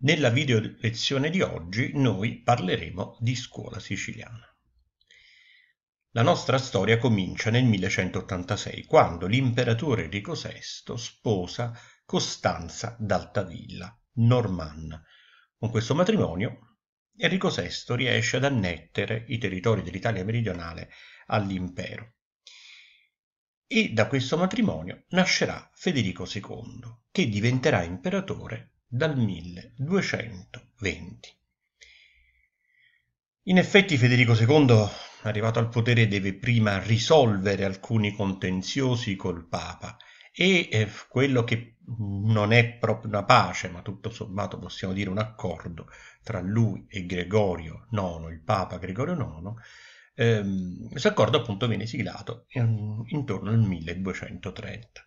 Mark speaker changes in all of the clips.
Speaker 1: Nella video lezione di oggi noi parleremo di scuola siciliana. La nostra storia comincia nel 1186, quando l'imperatore Enrico VI sposa Costanza d'Altavilla, normanna. Con questo matrimonio Enrico VI riesce ad annettere i territori dell'Italia meridionale all'impero. E da questo matrimonio nascerà Federico II, che diventerà imperatore dal 1220. In effetti Federico II, arrivato al potere, deve prima risolvere alcuni contenziosi col Papa e eh, quello che non è proprio una pace, ma tutto sommato possiamo dire un accordo tra lui e Gregorio IX, il Papa Gregorio IX, ehm, questo accordo appunto viene siglato in, ehm, intorno al 1230.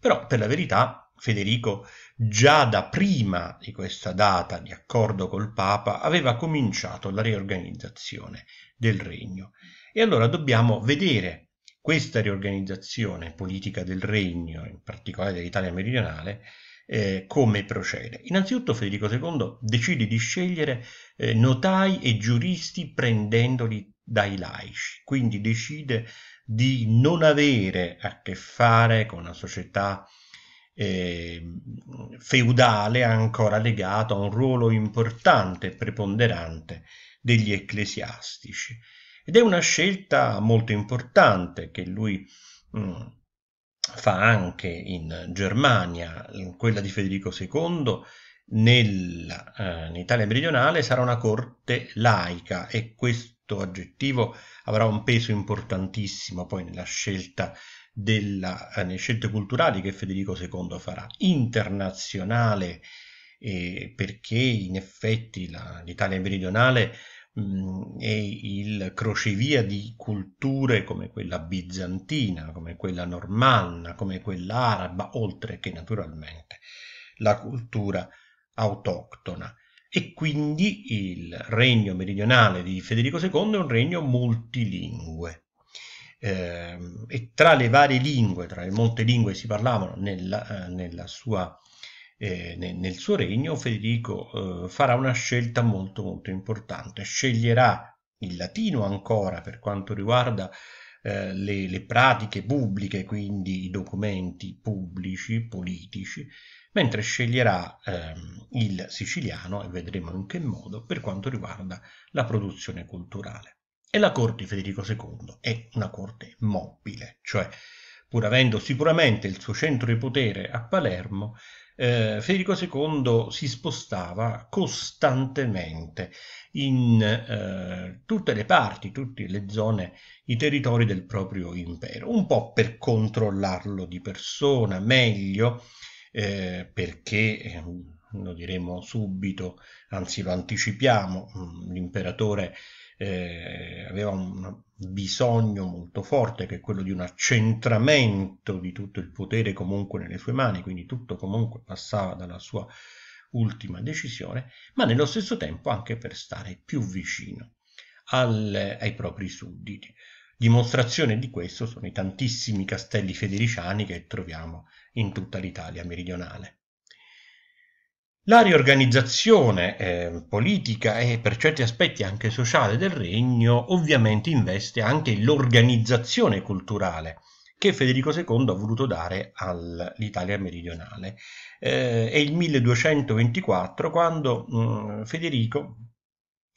Speaker 1: Però per la verità Federico, già da prima di questa data, di accordo col Papa, aveva cominciato la riorganizzazione del regno. E allora dobbiamo vedere questa riorganizzazione politica del regno, in particolare dell'Italia meridionale, eh, come procede. Innanzitutto Federico II decide di scegliere eh, notai e giuristi prendendoli dai laici, quindi decide di non avere a che fare con una società eh, feudale ancora legato a un ruolo importante e preponderante degli ecclesiastici. Ed è una scelta molto importante che lui mh, mm, fa anche in Germania, quella di Federico II, nel, eh, in Italia meridionale sarà una corte laica e questo aggettivo avrà un peso importantissimo poi nella scelta della, eh, nelle scelte culturali che Federico II farà, internazionale eh, perché in effetti la, l'Italia meridionale mh, è il crocevia di culture come quella bizantina, come quella normanna, come quella araba, oltre che naturalmente la cultura autoctona e quindi il regno meridionale di Federico II è un regno multilingue eh, e tra le varie lingue, tra le molte lingue che si parlavano nella, eh, nella sua, eh, nel, nel, suo regno, Federico eh, farà una scelta molto molto importante, sceglierà il latino ancora per quanto riguarda eh, le, le pratiche pubbliche, quindi i documenti pubblici, politici, mentre sceglierà ehm, il siciliano, e vedremo in che modo, per quanto riguarda la produzione culturale. E la corte di Federico II è una corte mobile, cioè pur avendo sicuramente il suo centro di potere a Palermo, eh, Federico II si spostava costantemente in eh, tutte le parti, tutte le zone, i territori del proprio impero, un po' per controllarlo di persona meglio, eh, perché ehm, lo diremo subito, anzi lo anticipiamo, mm, l'imperatore eh, aveva un bisogno molto forte che è quello di un accentramento di tutto il potere comunque nelle sue mani, quindi tutto comunque passava dalla sua ultima decisione, ma nello stesso tempo anche per stare più vicino al, ai propri sudditi. Dimostrazione di questo sono i tantissimi castelli federiciani che troviamo in tutta l'Italia meridionale. La riorganizzazione eh, politica e per certi aspetti anche sociale del regno ovviamente investe anche l'organizzazione culturale che Federico II ha voluto dare all'Italia meridionale. Eh, è il 1224 quando mh, mm, Federico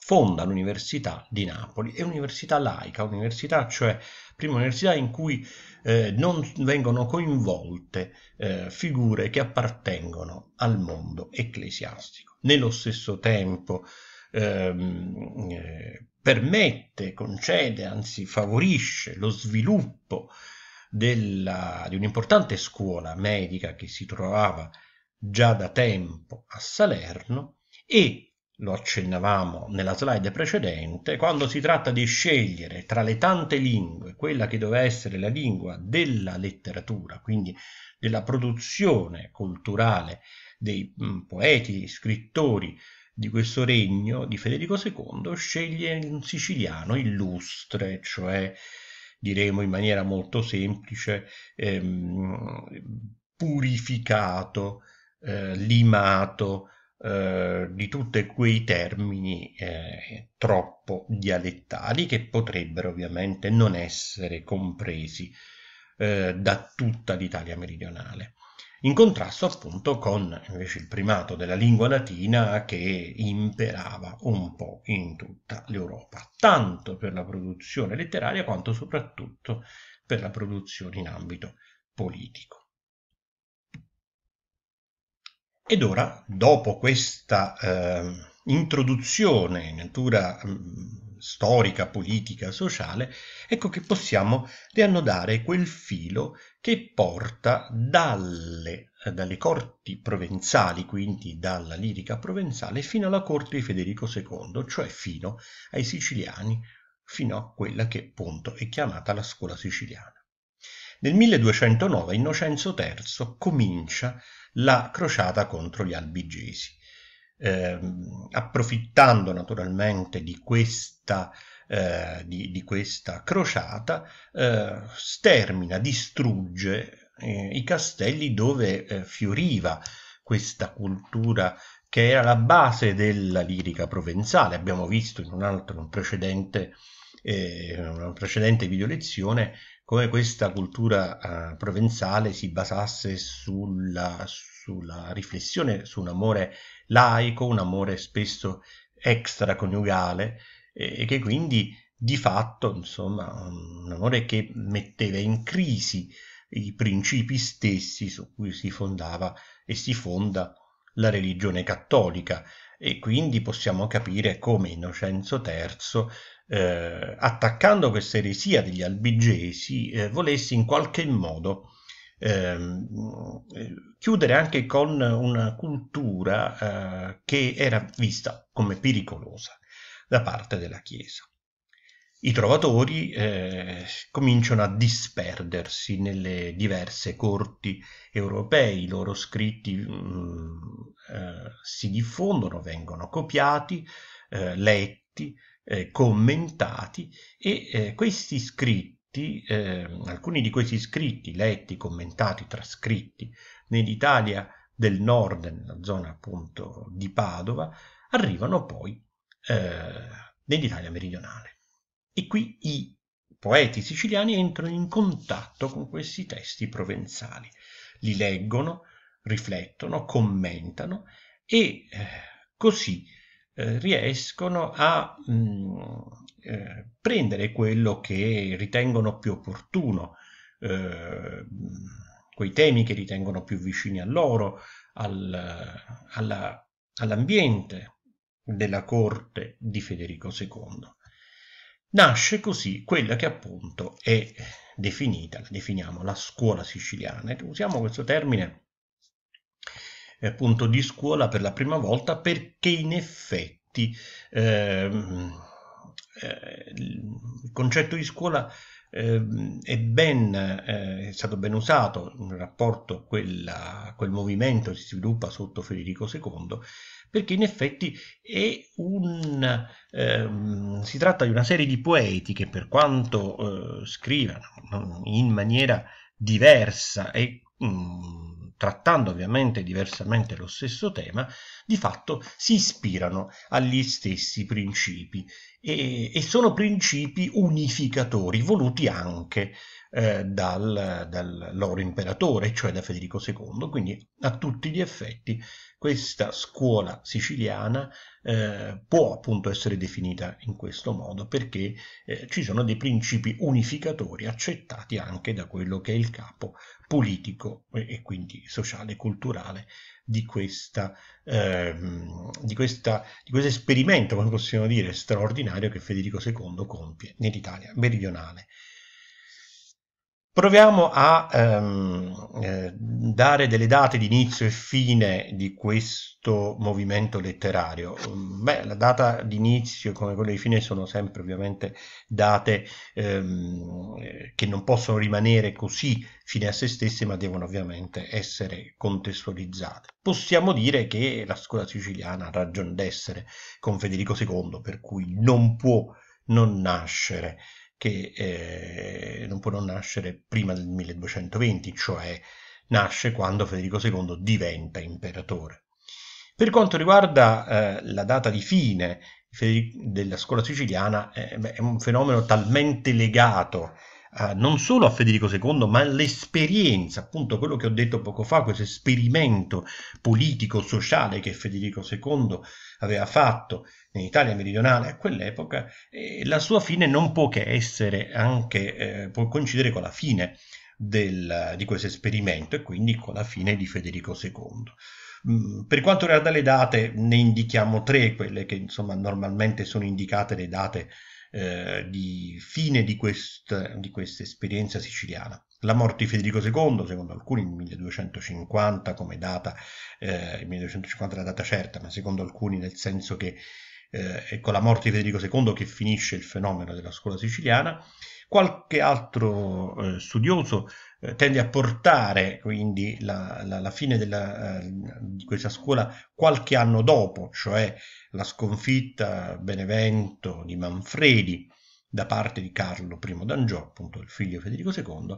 Speaker 1: fonda l'Università di Napoli, è un'università laica, università cioè prima università in cui eh, non vengono coinvolte eh, figure che appartengono al mondo ecclesiastico. Nello stesso tempo ehm, eh, permette, concede, anzi favorisce lo sviluppo della, di un'importante scuola medica che si trovava già da tempo a Salerno e lo accennavamo nella slide precedente, quando si tratta di scegliere tra le tante lingue quella che doveva essere la lingua della letteratura, quindi della produzione culturale dei mm, poeti, scrittori di questo regno di Federico II, sceglie un siciliano illustre, cioè diremo in maniera molto semplice ehm, purificato, eh, limato, eh, di tutti quei termini eh, troppo dialettali che potrebbero ovviamente non essere compresi eh, da tutta l'Italia meridionale in contrasto appunto con invece il primato della lingua latina che imperava un po' in tutta l'Europa, tanto per la produzione letteraria quanto soprattutto per la produzione in ambito politico. Ed ora, dopo questa eh, introduzione in natura mm, storica, politica, sociale, ecco che possiamo riannodare quel filo che porta dalle, eh, dalle corti provenzali, quindi dalla lirica provenzale, fino alla corte di Federico II, cioè fino ai siciliani, fino a quella che appunto è chiamata la scuola siciliana. Nel 1209 Innocenzo III comincia la crociata contro gli albigesi. Eh, approfittando naturalmente di questa, eh, di, di questa crociata, eh, stermina, distrugge eh, i castelli dove eh, fioriva questa cultura che era la base della lirica provenzale. Abbiamo visto in un altro, un precedente, in eh, una precedente video lezione come questa cultura eh, provenzale si basasse sulla, sulla, riflessione su un amore laico, un amore spesso extraconiugale e, e che quindi di fatto, insomma, un amore che metteva in crisi i principi stessi su cui si fondava e si fonda la religione cattolica, e quindi possiamo capire come Innocenzo III eh, attaccando questa eresia degli albigesi eh, volesse in qualche modo Ehm, chiudere anche con una cultura eh, che era vista come pericolosa da parte della Chiesa. I trovatori eh, cominciano a disperdersi nelle diverse corti europee, i loro scritti mh, mm, eh, si diffondono, vengono copiati, eh, letti, eh, commentati e eh, questi scritti, eh, alcuni di questi scritti letti, commentati, trascritti nell'Italia del nord, nella zona appunto di Padova, arrivano poi nell'Italia meridionale. E qui i poeti siciliani entrano in contatto con questi testi provenzali, li leggono, riflettono, commentano e eh, così eh, riescono a mh, mm, eh, prendere quello che ritengono più opportuno, eh, quei temi che ritengono più vicini a loro, al, all'ambiente della corte di Federico II. Nasce così quella che appunto è definita, la definiamo la scuola siciliana, usiamo questo termine eh, appunto di scuola per la prima volta perché in effetti ehm, eh, il concetto di scuola eh, è, ben, eh, è stato ben usato in rapporto a quel movimento che si sviluppa sotto Federico II perché in effetti un, ehm, si tratta di una serie di poeti che per quanto eh, scrivano mm, in maniera diversa e mh, mm, trattando ovviamente diversamente lo stesso tema, di fatto si ispirano agli stessi principi e, e sono principi unificatori voluti anche eh, dal, dal, loro imperatore, cioè da Federico II, quindi a tutti gli effetti questa scuola siciliana eh, può appunto essere definita in questo modo perché eh, ci sono dei principi unificatori accettati anche da quello che è il capo politico e, quindi sociale e culturale di, questa, ehm, di, questa, di questo esperimento, come possiamo dire, straordinario che Federico II compie nell'Italia meridionale. Proviamo a ehm, eh, dare delle date di inizio e fine di questo movimento letterario. Mm, beh, la data di inizio come quella di fine sono sempre ovviamente date ehm, che non possono rimanere così fine a se stesse, ma devono ovviamente essere contestualizzate. Possiamo dire che la scuola siciliana ha ragione d'essere con Federico II, per cui non può non nascere che eh, non può non nascere prima del 1220, cioè nasce quando Federico II diventa imperatore. Per quanto riguarda eh, la data di fine della scuola siciliana, eh, beh, è un fenomeno talmente legato eh, non solo a Federico II, ma l'esperienza, appunto quello che ho detto poco fa, questo esperimento politico-sociale che Federico II aveva fatto in Italia meridionale a quell'epoca, eh, la sua fine non può che essere anche, eh, può coincidere con la fine del, di questo esperimento e quindi con la fine di Federico II. Mm, per quanto riguarda le date, ne indichiamo tre, quelle che insomma normalmente sono indicate le date eh, di fine di, quest, di questa esperienza siciliana. La morte di Federico II, secondo alcuni nel 1250 come data, eh, 1250 è la data certa, ma secondo alcuni nel senso che eh, è con la morte di Federico II che finisce il fenomeno della scuola siciliana, qualche altro eh, studioso eh, tende a portare quindi la, la, la fine della, eh, di questa scuola qualche anno dopo, cioè la sconfitta Benevento di Manfredi da parte di Carlo I d'Angiò, appunto il figlio Federico II,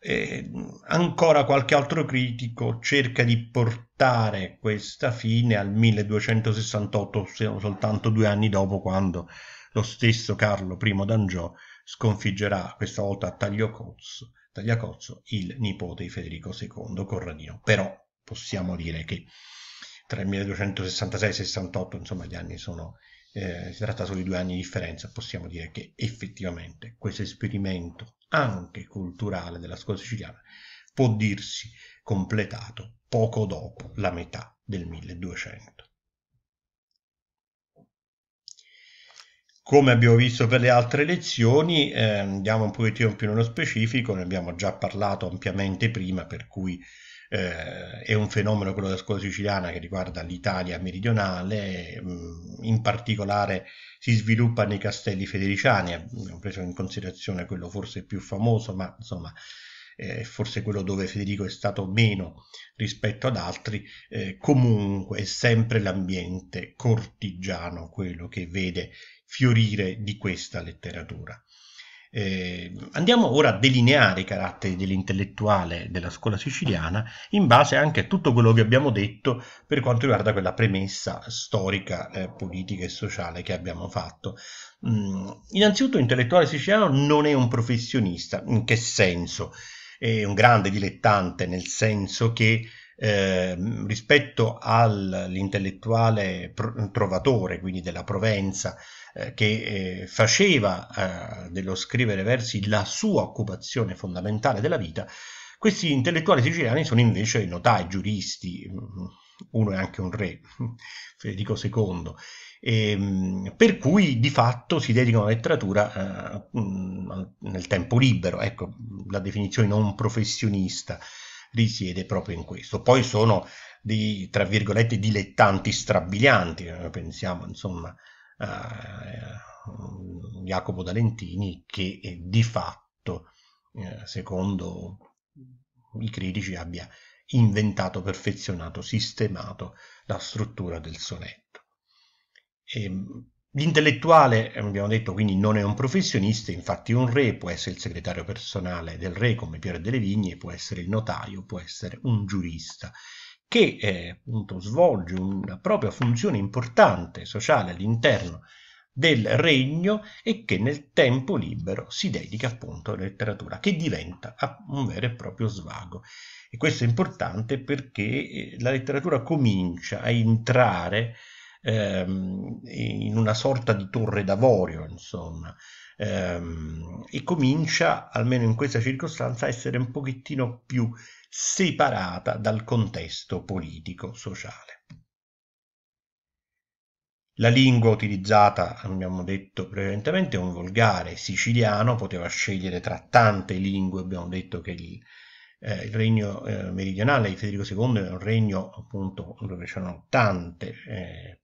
Speaker 1: eh, ancora qualche altro critico cerca di portare questa fine al 1268, soltanto due anni dopo, quando lo stesso Carlo I d'Angiò sconfiggerà questa volta a Tagliocozzo Tagliacozzo, il nipote di Federico II Corradino. Però possiamo dire che tra il 1266 e il 68, insomma gli anni sono, eh, si tratta solo di due anni di differenza, possiamo dire che effettivamente questo esperimento anche culturale della scuola siciliana può dirsi completato poco dopo la metà del 1200. Come abbiamo visto per le altre lezioni, eh, andiamo un pochettino più nello specifico, ne abbiamo già parlato ampiamente prima, per cui eh, è un fenomeno quello della scuola siciliana che riguarda l'Italia meridionale, mm, in particolare si sviluppa nei castelli federiciani, abbiamo preso in considerazione quello forse più famoso, ma insomma eh, forse quello dove Federico è stato meno rispetto ad altri, eh, comunque è sempre l'ambiente cortigiano quello che vede fiorire di questa letteratura. Eh, andiamo ora a delineare i caratteri dell'intellettuale della scuola siciliana in base anche a tutto quello che abbiamo detto per quanto riguarda quella premessa storica, eh, politica e sociale che abbiamo fatto. Mm, innanzitutto l'intellettuale siciliano non è un professionista, in che senso? È un grande dilettante nel senso che eh, rispetto all'intellettuale trovatore, quindi della Provenza, eh, che eh, faceva eh, dello scrivere versi la sua occupazione fondamentale della vita, questi intellettuali siciliani sono invece notai, giuristi, mm, uno è anche un re, Federico II, e, ehm, per cui di fatto si dedicano alla letteratura eh, mm, nel tempo libero, ecco, la definizione non professionista risiede proprio in questo. Poi sono dei, tra virgolette, dilettanti strabilianti, pensiamo insomma uh, Jacopo D'Alentini che eh, di fatto, uh, secondo i critici, abbia inventato, perfezionato, sistemato la struttura del sonetto. E, mm, L'intellettuale, abbiamo detto, quindi non è un professionista, infatti un re può essere il segretario personale del re come Piero delle Vigne, può essere il notaio, può essere un giurista che eh, appunto, svolge una propria funzione importante sociale all'interno del regno e che nel tempo libero si dedica appunto alla letteratura, che diventa ah, un vero e proprio svago. E questo è importante perché eh, la letteratura comincia a entrare ehm, in una sorta di torre d'avorio, insomma, ehm, e comincia, almeno in questa circostanza, a essere un pochettino più separata dal contesto politico-sociale. La lingua utilizzata, abbiamo detto prevalentemente, è un volgare siciliano, poteva scegliere tra tante lingue, abbiamo detto che il, eh, il regno eh, meridionale di Federico II è un regno appunto dove c'erano tante eh,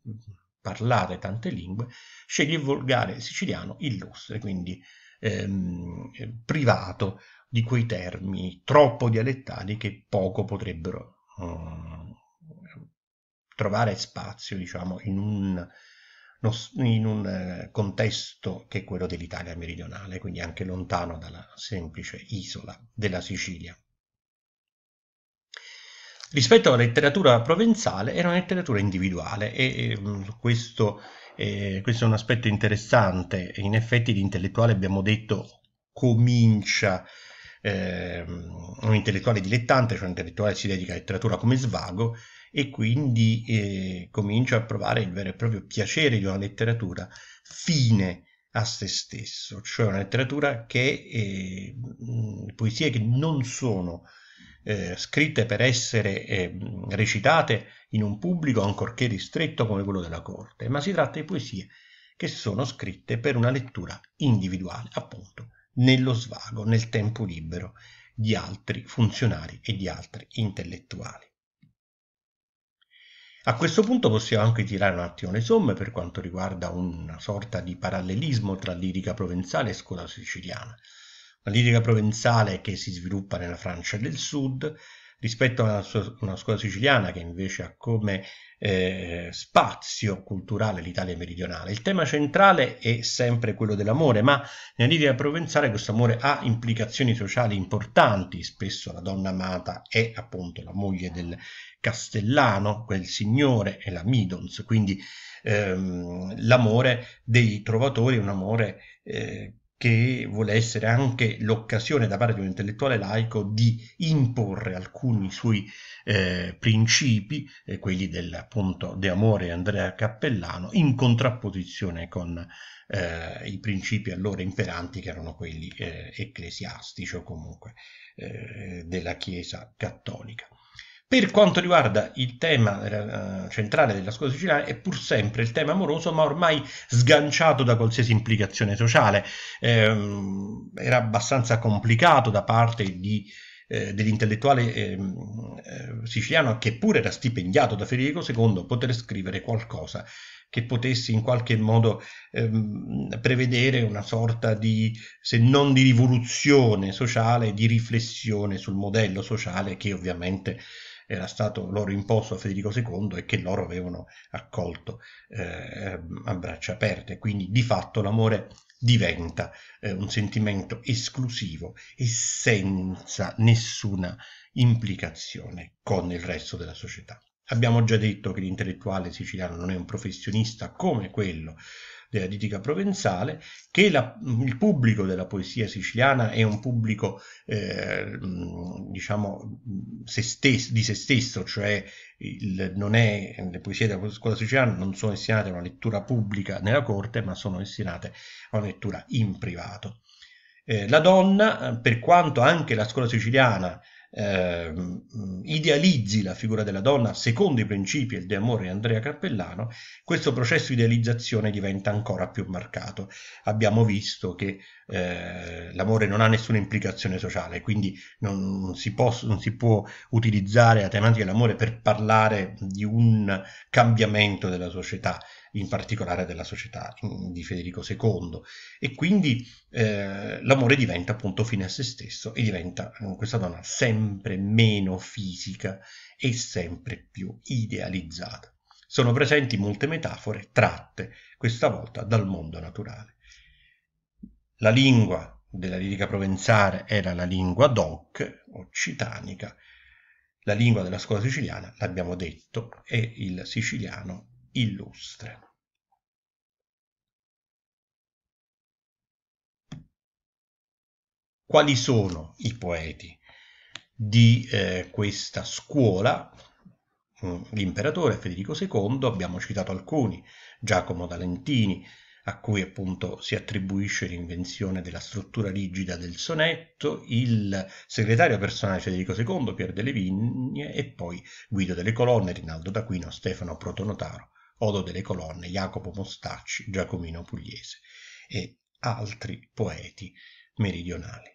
Speaker 1: parlare tante lingue, sceglie il volgare siciliano illustre, quindi ehm, privato di quei termini troppo dialettali che poco potrebbero um, trovare spazio, diciamo, in un, in un eh, contesto che è quello dell'Italia meridionale, quindi anche lontano dalla semplice isola della Sicilia. Rispetto alla letteratura provenzale era una letteratura individuale e, ehm, questo, eh, questo, è un aspetto interessante. In effetti l'intellettuale abbiamo detto comincia eh, un intellettuale dilettante, cioè un intellettuale che si dedica alla letteratura come svago e quindi eh, comincia a provare il vero e proprio piacere di una letteratura fine a se stesso, cioè una letteratura che eh, mm, poesie che non sono eh, scritte per essere eh, recitate in un pubblico ancorché ristretto come quello della corte, ma si tratta di poesie che sono scritte per una lettura individuale, appunto, nello svago, nel tempo libero di altri funzionari e di altri intellettuali. A questo punto possiamo anche tirare un attimo le somme per quanto riguarda una sorta di parallelismo tra lirica provenzale e scuola siciliana la lirica provenzale che si sviluppa nella Francia del Sud rispetto a una, scuola siciliana che invece ha come eh, spazio culturale l'Italia meridionale. Il tema centrale è sempre quello dell'amore, ma nella lirica provenzale questo amore ha implicazioni sociali importanti, spesso la donna amata è appunto la moglie del castellano, quel signore è la Midons, quindi ehm, l'amore dei trovatori è un amore eh, che vuole essere anche l'occasione da parte di un intellettuale laico di imporre alcuni suoi eh, principi, eh, quelli del, appunto De Amore e Andrea Cappellano, in contrapposizione con eh, i principi allora imperanti che erano quelli eh, ecclesiastici o comunque eh, della Chiesa cattolica. Per quanto riguarda il tema eh, centrale della scuola siciliana è pur sempre il tema amoroso ma ormai sganciato da qualsiasi implicazione sociale. Eh, era abbastanza complicato da parte di, eh, dell'intellettuale ehm, eh, siciliano che pure era stipendiato da Federico II poter scrivere qualcosa che potesse in qualche modo ehm, prevedere una sorta di, se non di rivoluzione sociale, di riflessione sul modello sociale che ovviamente era stato loro imposto a Federico II e che loro avevano accolto eh, a braccia aperte. Quindi di fatto l'amore diventa eh, un sentimento esclusivo e senza nessuna implicazione con il resto della società. Abbiamo già detto che l'intellettuale siciliano non è un professionista come quello della ditica provenzale, che la, il pubblico della poesia siciliana è un pubblico eh, mm, diciamo mm, se stesso, di se stesso, cioè il, è, le poesie della scuola siciliana non sono destinate a una lettura pubblica nella corte, ma sono destinate a una lettura in privato. Eh, la donna, per quanto anche la scuola siciliana eh, idealizzi la figura della donna secondo i principi del De Amore e Andrea Cappellano, questo processo di idealizzazione diventa ancora più marcato. Abbiamo visto che eh, l'amore non ha nessuna implicazione sociale, quindi non si, può, non si può utilizzare la tematica dell'amore per parlare di un cambiamento della società in particolare della società mm, di Federico II. E quindi eh, l'amore diventa appunto fine a se stesso e diventa mm, questa donna sempre meno fisica e sempre più idealizzata. Sono presenti molte metafore tratte questa volta dal mondo naturale. La lingua della lirica provenzale era la lingua doc, occitanica, la lingua della scuola siciliana, l'abbiamo detto, è il siciliano illustre. Quali sono i poeti di eh, questa scuola? Mm, l'imperatore Federico II, abbiamo citato alcuni, Giacomo D'Alentini, a cui appunto si attribuisce l'invenzione della struttura rigida del sonetto, il segretario personale Federico II, Pier delle Vigne, e poi Guido delle Colonne, Rinaldo d'Aquino, Stefano Protonotaro Odo delle Colonne, Jacopo Mostacci, Giacomino Pugliese e altri poeti meridionali.